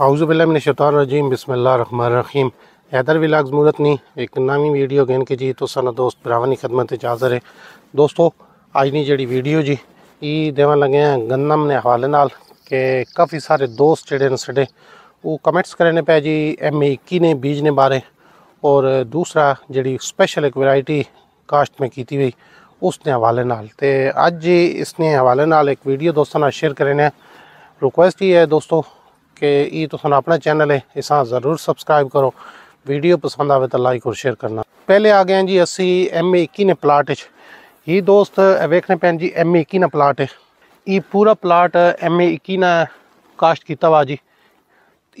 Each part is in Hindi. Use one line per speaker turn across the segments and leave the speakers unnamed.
हाउज़बिल्लाशतरजीम बसमीम हैदर विलाग्स नहीं एक नवी वीडियो गेन के जी तो सना दोस्त भरावानी खिदमत हाजिर है दोस्तों आज नहीं जी वीडियो जी ये देव लगे हैं गन्नम ने हवाले नाल के काफ़ी सारे दोस्त जड़े ने सड़े वो कमेंट्स करने पे जी एम इक्की ने ने बारे और दूसरा जी स्पेशल एक वरायटी कास्ट में की हुई उसने हवाले नाल अज इसने हवाले नाल एक वीडियो दोस्तों शेयर करने रिक्वेस्ट ही है दोस्तों कि यह तो अपना चैनल है इस जरूर सबसक्राइब करो वीडियो पसंद आए तो लाइक और शेयर करना पहले आ गए जी असी एम ए इक्की ने प्लाट ये दोस्त वेखने पैन जी एम ए इक्की प्लाट है पूरा प्लाट एम ए इक्की काश्त किया वा जी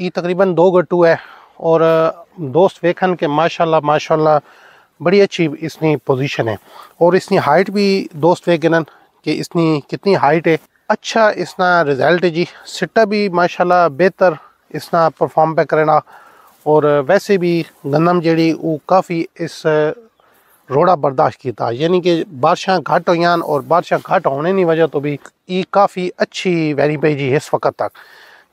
यकरीबन दो गट्टू है और दोस्त वेखन के माशाला माशाला बड़ी अच्छी इसकी पोजिशन है और इसनी हाइट भी दोस्त वे कि इसनी कितनी हाइट है अच्छा इसना रिजल्ट जी सिटा भी माशाल्लाह बेहतर इसना परफॉर्म पे करना और वैसे भी गंदम जड़ी वो काफ़ी इस रोड़ा बर्दाश्त किया यानी कि बारिशा घट हो और बारिशा घट होने की वजह तो भी ये काफ़ी अच्छी वैरी पी जी इस वक्त तक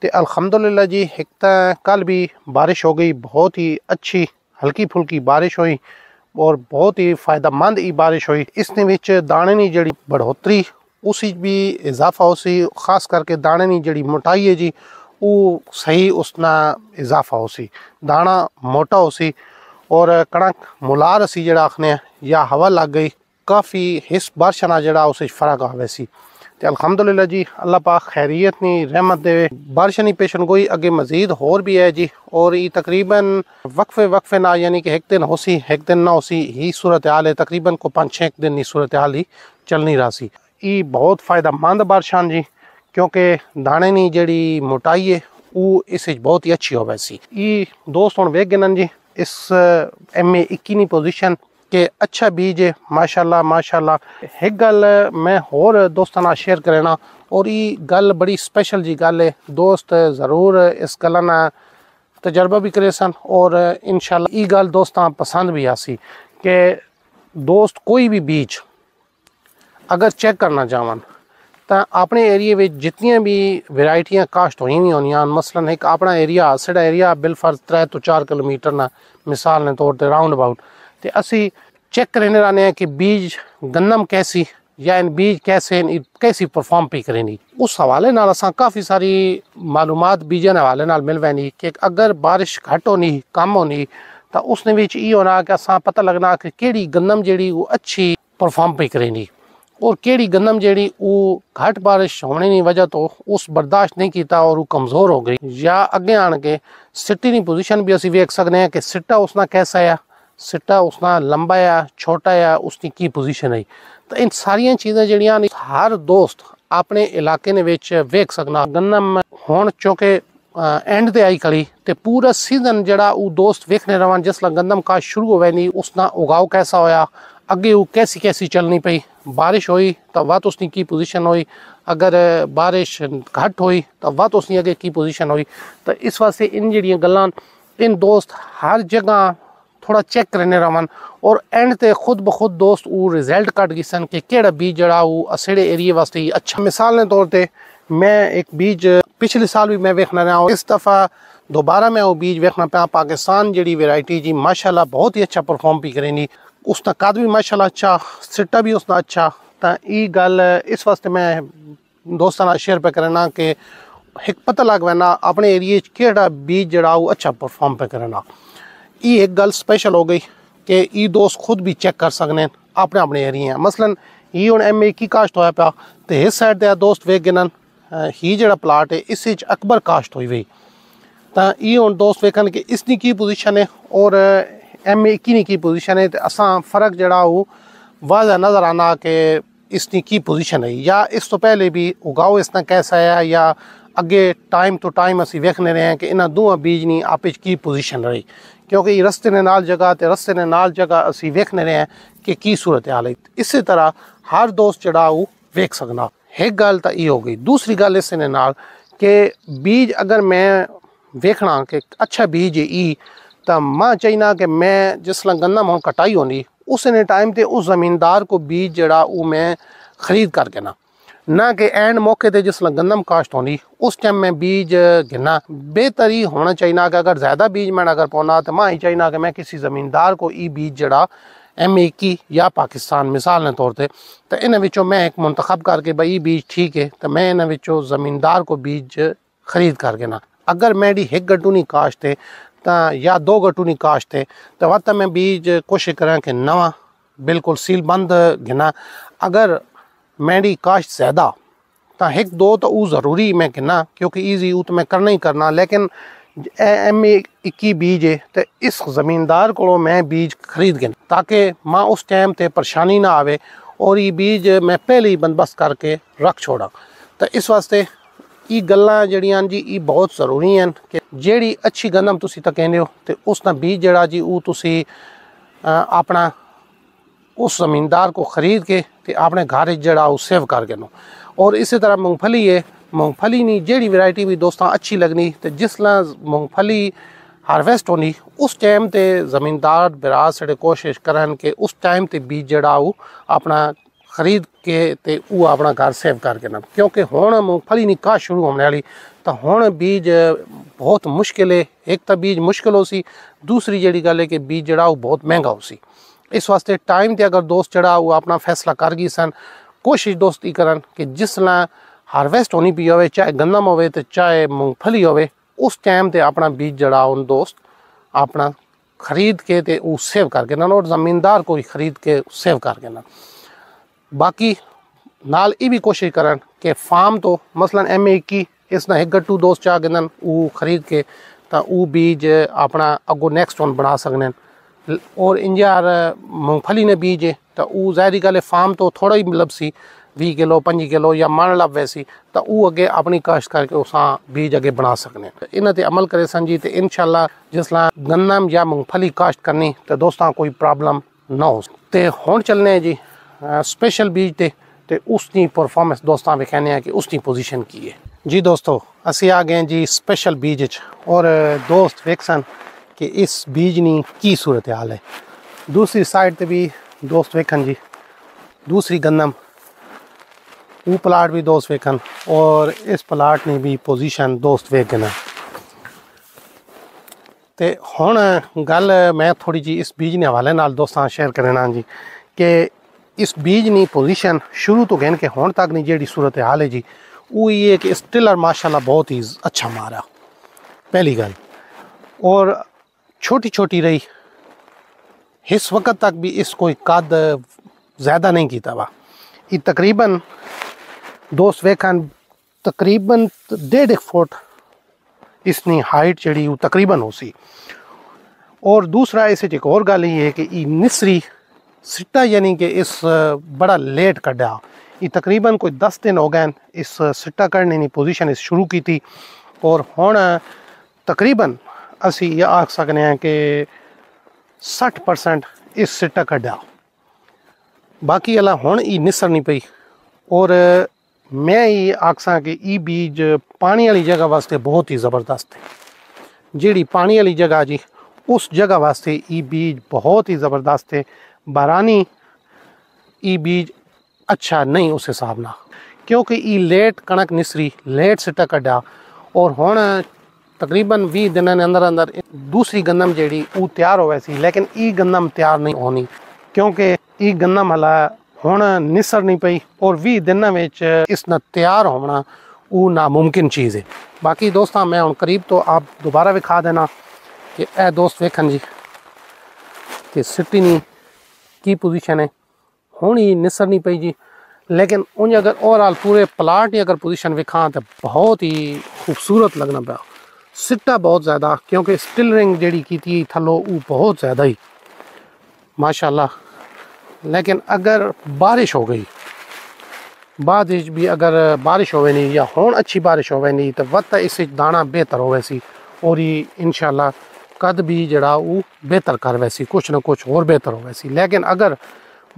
तो अलहमदुल्ला जी एक तो कल भी बारिश हो गई बहुत ही अच्छी हल्की फुल्की बारिश हुई और बहुत ही फायदेमंद ही बारिश हुई इसने दाने की जड़ी बढ़ोतरी उस भी इजाफा होसी ख़ास करके दाने की जी मोटाई है जी वो सही उसना इजाफा होसी दाना मोटा होसी और कणक मुलार असी जड़ा आखने या हवा लग गई काफ़ी हिस बारिश ना जड़ा उस फर्क आवे सी तो अलहमदुल्ला जी अल्लाह पाक खैरियत नी रहमत दे बारिश नहीं पेशन गोई अगे मजीद होर भी है जी और ये तकरीबन वक्फे वक्फे ना यानी कि एक दिन होसी एक दिन ना होसी ही सूरत हाल है तकरीबन को पाँच छः दिन ही सूरत हाल ही चलनी रहा सी बहुत फायदेमंद बारिश हैं जी क्योंकि दाने की जी मोटाई है वो इस बहुत ही अच्छी हो गए दोस्त हूँ वेख गए जी इस एम ए इक्की पोजिशन के अच्छा बीज है माशाला माशाला एक गल मैं होर दोस्तों ना शेयर करना और ये गल बड़ी स्पेशल जी गल है दोस्त जरूर इस गल तजर्बा भी करे सन और इन शाला गल दोस्त पसंद भी आ सी के दोस्त कोई भी बीज अगर चेक करना चाहन तो अपने एरिए ਵਿੱਚ ਜਿੰਨੀਆਂ ਵੀ ਵੈਰਾਈਟੀਆਂ ਕਾਸ਼ਟ ਹੋਈਆਂ ਨਹੀਂ ਹੋਣੀਆਂ ਮਸਲਨ ਇੱਕ एरिया ਏਰੀਆ ਸਾਡਾ तो चार किलोमीटर ਤੋਂ मिसाल ਕਿਲੋਮੀਟਰ ਨਾ ਮਿਸਾਲ ਨੇ ਤੌਰ ਤੇ ਰਾਉਂਡ चेक करने रहने कि बीज गन्नम कैसी या इन बीज कैसे इन कैसी परफॉर्म पी करेंगी उस हवाले नाल असा काफ़ी सारी मालूम बीजन हवाले नाल मिल वैनी कि अगर बारिश घट होनी कम होनी तो उसने बिच ई होना कि असा पता लगना कि कड़ी गन्नम जी अच्छी परफॉर्म पी करेंगी ਔਰ ਕਿਹੜੀ ਗੰਨਮ ਜਿਹੜੀ ਉਹ घट بارش ਹੋਣੇ ਦੀ وجہ ਤੋਂ ਉਸ बर्दाश्त ਨਹੀਂ ਕੀਤਾ ਔਰ ਉਹ ਕਮਜ਼ੋਰ ਹੋ ਗਈ ਜਾਂ अगे ਕੇ ਸਿੱਟੀ ਦੀ ਪੋਜੀਸ਼ਨ ਵੀ ਅਸੀਂ ਵੇਖ ਸਕਦੇ ਹਾਂ ਕਿ ਸਿੱਟਾ ਉਸ उसना कैसा ਆ ਸਿੱਟਾ ਉਸ ਨਾਲ ਲੰਬਾ ਆ ਛੋਟਾ ਆ ਉਸ ਦੀ ਕੀ ਪੋਜੀਸ਼ਨ ਹੈ ਤਾਂ ਇਹ ਸਾਰੀਆਂ ਚੀਜ਼ਾਂ ਜਿਹੜੀਆਂ ਨੇ ਹਰ ਦੋਸਤ ਆਪਣੇ ਇਲਾਕੇ ਦੇ ਵਿੱਚ ਵੇਖ ਸਕਣਾ ਗੰਨਮ ਹੁਣ ਚੋਕੇ ਐਂਡ ਤੇ ਆਈ ਕਲੀ ਤੇ ਪੂਰਾ ਸੀਜ਼ਨ ਜਿਹੜਾ ਉਹ ਦੋਸਤ ਵੇਖਨੇ ਰਵਾਂ ਜਿਸ ਲੰਗੰਦਮ ਕਾ ਸ਼ੁਰੂ ਹੋਵੇ ਨਹੀਂ ਉਸ ਦਾ ਉਗਾਓ ਕੈਸਾ ਹੋਇਆ अगे वो कैसी कैसी चलनी पी बारिश हुई तो वह उसकी की पोजीशन हुई अगर बारिश घट हुई तो वह उसकी अगे की पोजीशन हुई तो इस वास्ते इन जड़ियाँ गलान इन दोस्त हर जगह थोड़ा चेक करने रवन और एंड ते खुद ब खुद दोस्त वो रिजल्ट कट सन कि केड़ा बीज जड़ा वो असड़े एरिए वास्ते अच्छा मिसाल के तौर पर मैं एक बीज पिछले साल भी मैं वेखना रहा हूँ इस दफ़ा दोबारा मैं वो बीज वेखना पाया पाकिस्तान जी वेराइटी जी माशाल्लाह बहुत ही अच्छा परफॉर्म भी करेंगी उसका कद भी माशाल्लाह अच्छा सिटा भी उसका अच्छा तो यही गल इस वास्ते मैं दोस्तों शेयर पे करना कि एक पता लग पा अपने एरिए केड़ा बीज जड़ा अच्छा परफॉर्म पे करना ये एक गल स्पेशल हो गई कि ये दोस्त खुद भी चेक कर सकने अपने अपने एरिए मसलन ये हूँ एम ए की काश्त होया पा तो इस साइड के दोस्त वे गिनन ही जड़ा प्लाट है इस अकबर काश्त हुई हुई तो ये हूँ दोस्त वेखन कि इसकी की पोजिशन है और एम ए की की पोजीशन है तो फ़र्क जड़ा वाज नज़र आना कि इसकी की पोजीशन है या इस तो पहले भी उगाओ इसना कैसा है या अगे टाइम तो टाइम असं वेखने रहे हैं कि इन्होंने दोवें बीज ने आप की पोजीशन रही क्योंकि रस्ते ने नाल जगह तो रस्ते ने नाल जगह असं वेखने रहे हैं कि की सूरत हाल है इस तरह हर दोस्त जड़ा वो वेख सकना एक गल तो ये हो गई दूसरी गल इस बीज अगर मैं वेखना कि अच्छा बीज ई तो ਮਾ चाहना कि मैं जिस ਲਾਂ ਗੰਨਾ ਹੁਣ ਕਟਾਈ ਹੋਣੀ ਉਸ ਨੇ ਟਾਈਮ ਤੇ ਉਸ ਜ਼ਮੀਨਦਾਰ ਕੋ ਬੀਜ ਜਿਹੜਾ ਉਹ ਮੈਂ ਖਰੀਦ ना कि एंड मौके पर जिस गंदम काश्त होनी उस टाइम मैं बीज गिना बेहतरी होना चाहिए कि अगर ज़्यादा बीज मैं अगर पाँगा तो माँ ही चाहिए कि मैं किसी ज़मींदार को ई बीज जड़ा अमेरिकी या पाकिस्तान मिसाल ने तौर पर तो इन मैं एक मुंतखब करके भाई ई बीज ठीक है तो मैं इन्होंने ज़मींदार को बीज खरीद कर ना अगर मेरी एक गड्डू नहीं काश्त है या दो गटूनी काश्त है तो वत में बीज कोशिश करें कि नवा बिल्कुल सील बंद घिना अगर मेरी काश्त ज़्यादा तो एक दो तो वो ज़रूरी मैं घिना क्योंकि ईजी वो तो मैं करना ही करना लेकिन एम ए इक्की बीज है तो इस ज़मींदार को मैं बीज खरीद गिन ताकि माँ उस टाइम पर परेशानी ना आवे और ये बीज मैं पहले ही बंदोबस्त करके रख छोड़ा तो इस वास्ते ਇਹ ਗੱਲਾਂ ਜਿਹੜੀਆਂ ਜੀ ਇਹ ਬਹੁਤ ਜ਼ਰੂਰੀ ਹਨ ਕਿ ਜਿਹੜੀ ਅੱਛੀ ਗੰਦਮ ਤੁਸੀਂ ਤਾਂ ਕਹਿੰਦੇ ਹੋ ਤੇ ਉਸ ਦਾ ਬੀਜ ਜਿਹੜਾ ਜੀ ਉਹ ਤੁਸੀਂ ਆਪਣਾ ਉਸ ਜ਼ਮੀਂਦਾਰ ਕੋ ਖਰੀਦ ਕੇ ਤੇ ਆਪਣੇ ਘਰ ਜਿਹੜਾ ਉਹ ਸੇਵ ਕਰਕੇ ਨੂੰ ਔਰ ਇਸੇ ਤਰ੍ਹਾਂ ਮੂੰਗਫਲੀ ਹੈ ਮੂੰਗਫਲੀ ਨਹੀਂ ਜਿਹੜੀ ਵੈਰਾਈਟੀ ਵੀ ਦੋਸਤਾਂ ਅੱਛੀ ਲੱਗਣੀ ਤੇ ਜਿਸ ਲਾ ਮੂੰਗਫਲੀ ਹਾਰਵੈਸਟ ਹੋਣੀ ਉਸ ਟਾਈਮ ਤੇ ਜ਼ਮੀਂਦਾਰ ਬਿਰਾਸ ਕੋਸ਼ਿਸ਼ ਕਰਨ ਕਿ ਉਸ ਟਾਈਮ ਤੇ ਬੀਜ ਜਿਹੜਾ ਉਹ ਆਪਣਾ ਖਰੀਦ ਕੇ ਤੇ ਉਹ ਆਪਣਾ ਘਰ ਸੇਵ ਕਰਕੇ ਨਾ ਕਿਉਂਕਿ ਹੁਣ ਮੂੰਗਫਲੀ ਨਿਕਾਹ ਸ਼ੁਰੂ ਹੋਣ ਵਾਲੀ ਤਾਂ ਹੁਣ ਬੀਜ ਬਹੁਤ ਮੁਸ਼ਕਿਲ ਹੈ ਇੱਕ ਤਾਂ ਬੀਜ ਮੁਸ਼ਕਿਲ ਹੋ ਸੀ ਦੂਸਰੀ ਜਿਹੜੀ ਗੱਲ ਹੈ ਕਿ ਬੀਜ ਜਿਹੜਾ ਉਹ ਬਹੁਤ ਮਹਿੰਗਾ ਹੋ ਸੀ ਇਸ ਵਾਸਤੇ ਟਾਈਮ ਤੇ ਅਗਰ ਦੋਸਤ ਜਿਹੜਾ ਉਹ ਆਪਣਾ ਫੈਸਲਾ ਕਰ ਗਈ ਸਨ ਕੋਸ਼ਿਸ਼ ਦੋਸਤੀ ਕਰਨ ਕਿ ਜਿਸ ਲਾ ਹਾਰਵੈਸਟ ਹੋਣੀ ਪਈ ਹੋਵੇ ਚਾਹੇ ਗੰਦਮ ਹੋਵੇ ਤੇ ਚਾਹੇ ਮੂੰਗਫਲੀ ਹੋਵੇ ਉਸ ਟਾਈਮ ਤੇ ਆਪਣਾ ਬੀਜ ਜਿਹੜਾ ਉਹ ਦੋਸਤ ਆਪਣਾ ਖਰੀਦ ਕੇ ਤੇ ਉਹ ਸੇਵ ਕਰਕੇ ਨਾ ਉਹ ਜ਼ਮੀਨਦਾਰ ਕੋਈ ਖਰੀਦ ਕੇ ਸੇਵ ਕਰਕੇ ਨਾ बाकी नाल ये भी कोशिश करन कि फार्म तो मसलन एम ए इक्की इस ना एक गट्टू दोस्त चाह गए वो खरीद के तो वह बीज अपना अगो नैक्सट ऑन बना सकने और इंजार मूंगफली ने बीज है तो वह जहरी गल फार्म तो थोड़ा ही मतलब सी वी किलो पी किलो या मन लवे सी तो वह अगे अपनी काश्त करके उस बीज अगे बना सकने इन्हें अमल करे सन तो इन शाला जिस गन्ना या मूंगफली काश्त करनी तो दोस्तों कोई प्रॉब्लम ना हो तो हूँ चलने जी स्पेशल ਬੀਜ ਤੇ ਤੇ ਉਸ ਦੀ ਪਰਫਾਰਮੈਂਸ ਦੋਸਤਾਂ ਵੀ ਕਹਿੰਦੇ ਆ ਕਿ ਉਸ ਦੀ ਪੋਜੀਸ਼ਨ ਕੀ ਹੈ ਜੀ ਦੋਸਤੋ ਅਸੀਂ ਆ ਗਏ ਜੀ ਸਪੈਸ਼ਲ ਬੀਜ ਚ ਔਰ ਦੋਸਤ ਵੇਖਣ ਕਿ ਇਸ ਬੀਜ ਦੀ ਕੀ ਸੂਰਤ ਹਾਲ ਹੈ ਦੂਸਰੀ ਸਾਈਡ ਤੇ ਵੀ ਦੋਸਤ ਵੇਖਣ ਜੀ ਦੂਸਰੀ ਗੰਦਮ ਉਹ ਪਲਾਟ ਵੀ ਦੋਸਤ ਵੇਖਣ ਔਰ ਇਸ ਪਲਾਟ ਦੀ ਵੀ ਪੋਜੀਸ਼ਨ ਦੋਸਤ ਵੇਖਣਾ ਤੇ ਹੁਣ ਗੱਲ ਮੈਂ ਥੋੜੀ ਜੀ ਇਸ ਬੀਜ ਦੇ ਹਵਾਲੇ ਨਾਲ ਦੋਸਤਾਂ ਸ਼ੇਅਰ ਕਰਨਾ ਜੀ ਕਿ इस बीज ਦੀ पोजिशन शुरू तो कहन के हूँ तक नहीं जी सूरत हाल है जी वो ਇਹ ਹੈ ਕਿ ਸਟਿਲਰ ਮਾਸ਼ਾਅੱਲਾ ਬਹੁਤ ਹੀ ਅੱਛਾ ਮਾਰਾ ਪਹਿਲੀ और छोटी छोटी रही इस वक्त तक भी इस कोई कद ज़्यादा नहीं किया वा ये तकरीबन दोस्त वेखन तकरीबन डेढ़ फुट इसनी हाइट जड़ी तकरीबन हो सी और दूसरा इस एक और गल ये है कि ये निसरी सिट्टा यानी कि इस बड़ा लेट कढ़ा ये तकरीबन कोई दस दिन हो गए इस सिट्टा कढ़ने की पोजिशन इस शुरू की थी और हूँ तकरीबन असी यह आख सकते हैं कि सठ परसेंट इस सिट्टा कढ़ा बाकी अला हूँ ये निसरनी पई और मैं ये आखसा कि ई बीज पानी वाली जगह वास्ते बहुत ही ज़बरदस्त है जी पानी वाली जगह जी उस जगह वास्ते ई बीज बहुत ही ज़बरदस्त है बारानी ई बीज अच्छा नहीं उस हिसाब ना क्योंकि ई लेट कणक निसरी लेट सिटा कढा और हूँ तकरीबन भी दिन के अंदर अंदर दूसरी गंदम जी वो तैयार होवेसी लेकिन ई गंदम तैयार नहीं होनी क्योंकि ई गंदम हला हूँ निसरनी पई और भी दिन में इसना तैयार होना वो नामुमकिन चीज़ है बाकी दोस्तों मैं हूँ करीब तो आप दोबारा विखा देना कि ए दोस्त वेखन जी कि सिटी नहीं की पोजीशन है होनी ही निसरनी पई जी लेकिन उन अगर ओवरऑल पूरे प्लाट की अगर पोजीशन विखा तो बहुत ही खूबसूरत लगना पा सिटा बहुत ज़्यादा क्योंकि स्टिल रिंग जी की थलो वो बहुत ज़्यादा ही माशाल्लाह लेकिन अगर बारिश हो गई बाद भी अगर बारिश होवे नहीं या हूँ अच्छी बारिश होवे नहीं तो वत इस दाना बेहतर होवे सी और ये इनशाला कद भी जरा वो बेहतर कर वैसी कुछ ना कुछ और बेहतर हो वैसी लेकिन अगर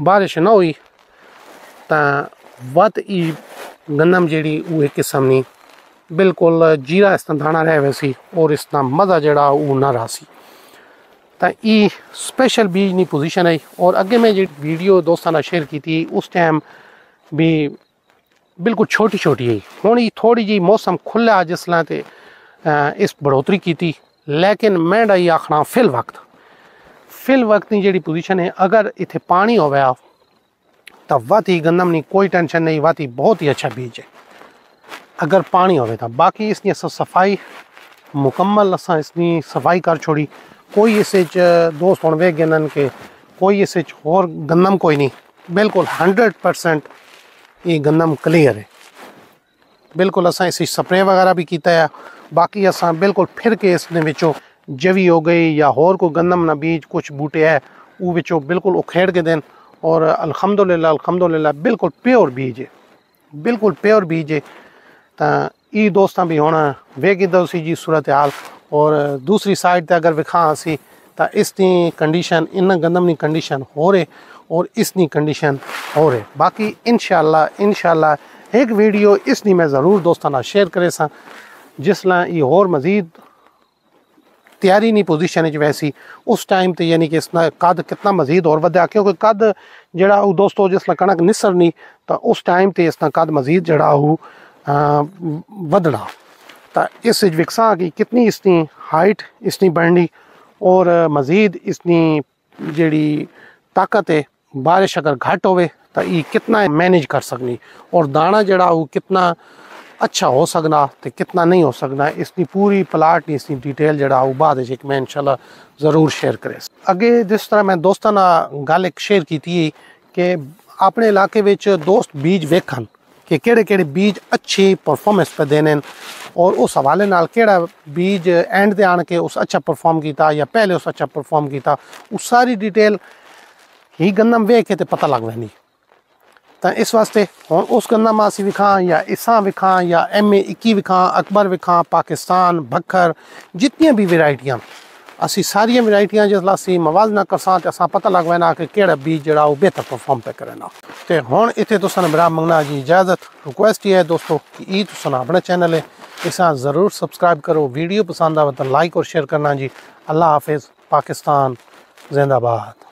बारिश ना हुई तो वत ई गंदम जड़ी वो एक किस्म नहीं बिल्कुल जीरा इस दाना रह वैसी और इसका मज़ा जरा वो ना रहा सी तो स्पेशल बीज की पोजीशन आई और अगे मैं जी वीडियो दोस्तों ने शेयर की उस टाइम भी बिल्कुल छोटी छोटी आई हूँ थोड़ी जी मौसम खुला जिसल तो इस बढ़ोतरी की थी लेकिन मैं डाई आखना फिल वक्त फिल वक्त की जी पोजिशन है अगर इतने पानी हो तो वाती गंदम नहीं कोई टेंशन नहीं ही बहुत ही अच्छा बीज है अगर पानी हो बाकी इसकी अस सफाई मुकम्मल अस इसकी सफाई कर छोड़ी कोई इस दोस्त हूँ वेख गन के कोई इस होर गंदम कोई नहीं बिल्कुल हंड्रेड परसेंट ये गंदम क्लीयर है बिल्कुल असा इसी स्प्रे वगैरह भी किया है बाकी असा बिल्कुल फिर के इसने जवी हो गई या होर कोई गंदम ना बीज कुछ बूटे है वह बिचो बिल्कुल उखेड़ के देन और अलहमदुल्ला अलहमदुल्ला बिल्कुल प्योर बीज है बिल्कुल प्योर बीज है तो ई दोस्त भी होना वे किसी जी सूरत हाल और दूसरी साइड पर अगर विखा असी तो इसकी कंडीशन इन गंदम की कंडीशन हो रही और इसकी कंडीशन हो रही बाकी इन शाला इन शाला एक वीडियो इसलिए मैं जरूर दोस्तों ना शेयर करे सा जिस ये और मजीद तैयारी नहीं पोजिशन वैसी उस टाइम तो यानी कि इसका कद कितना मजीद और बद्या क्योंकि कद जरा दोस्तों जिसल कणक निसरनी तो उस टाइम तो इसका कद मजीद जरा बदना तो इस विकसा कि कितनी इसकी हाइट इसनी बननी और मजीद इसनी जी ताकत है बारिश अगर घट हो कितना मैनेज कर ਕਰ और ਔਰ ਦਾਣਾ ਜਿਹੜਾ ਉਹ अच्छा हो सकना तो कितना नहीं हो सकना इसकी पूरी प्लाट इसकी डिटेल जरा वो बाद एक मैं इनशाला ज़रूर शेयर करें अगे जिस तरह मैं दोस्तों गल एक शेयर की कि अपने इलाके में दोस्त बीज वेखन कि केड़े केड़े बीज अच्छी परफॉर्मेंस पर देने और उस हवाले नाल केड़ा बीज एंड दे आन के उस अच्छा परफॉर्म किया या पहले उस अच्छा परफॉर्म किया उस सारी डिटेल ही गंदम वेख के पता लग रही ਤਾਂ ਇਸ ਵਾਸਤੇ ਹੁਣ ਉਸ ਗੰਨਾ ਮਾਸੀ ਵਿਖਾਂ ਜਾਂ ਇਸਾਂ ਵਿਖਾਂ ਜਾਂ ਐਮਏ 21 ਵਿਖਾਂ ਅਕਬਰ ਵਿਖਾਂ ਪਾਕਿਸਤਾਨ ਭੱਖਰ ਜਿਤਨੀਆਂ ਵੀ ਵੈਰਾਈਟੀਆਂ ਅਸੀਂ ਸਾਰੀਆਂ ਵੈਰਾਈਟੀਆਂ ਜਿਸਲਾ ਸੀ ਮਵਾਜ਼ਨਾ ਕਰਸਾਂ ਤੇ ਅਸਾਂ ਪਤਾ ਲਗਵਾਣਾ ਕਿ ਕਿਹੜਾ ਬੀਜ ਜਿਹੜਾ ਉਹ ਬਿਹਤਰ ਪਰਫਾਰਮ ਪੇ ਕਰਨਾ ਤੇ ਹੁਣ ਇੱਥੇ ਤੁਸਾਂ ਨੂੰ ਮੇਰਾ ਮੰਗਣਾ ਜੀ ਇਜਾਜ਼ਤ ਰਿਕੁਐਸਟ ਹੀ ਹੈ ਦੋਸਤੋ ਕਿ ਇਹ ਤੁਸਾਂ ਆਪਣਾ ਚੈਨਲ ਹੈ ਇਸਾਂ ਜ਼ਰੂਰ ਸਬਸਕ੍ਰਾਈਬ ਕਰੋ ਵੀਡੀਓ ਪਸੰਦ ਆਵੇ ਤਾਂ ਲਾਈਕ ਔਰ ਸ਼ੇਅਰ ਕਰਨਾ ਜੀ ਅੱਲਾ ਹਾਫਿਜ਼ ਪਾਕਿਸਤਾਨ ਜ਼ਿੰਦਾਬਾਦ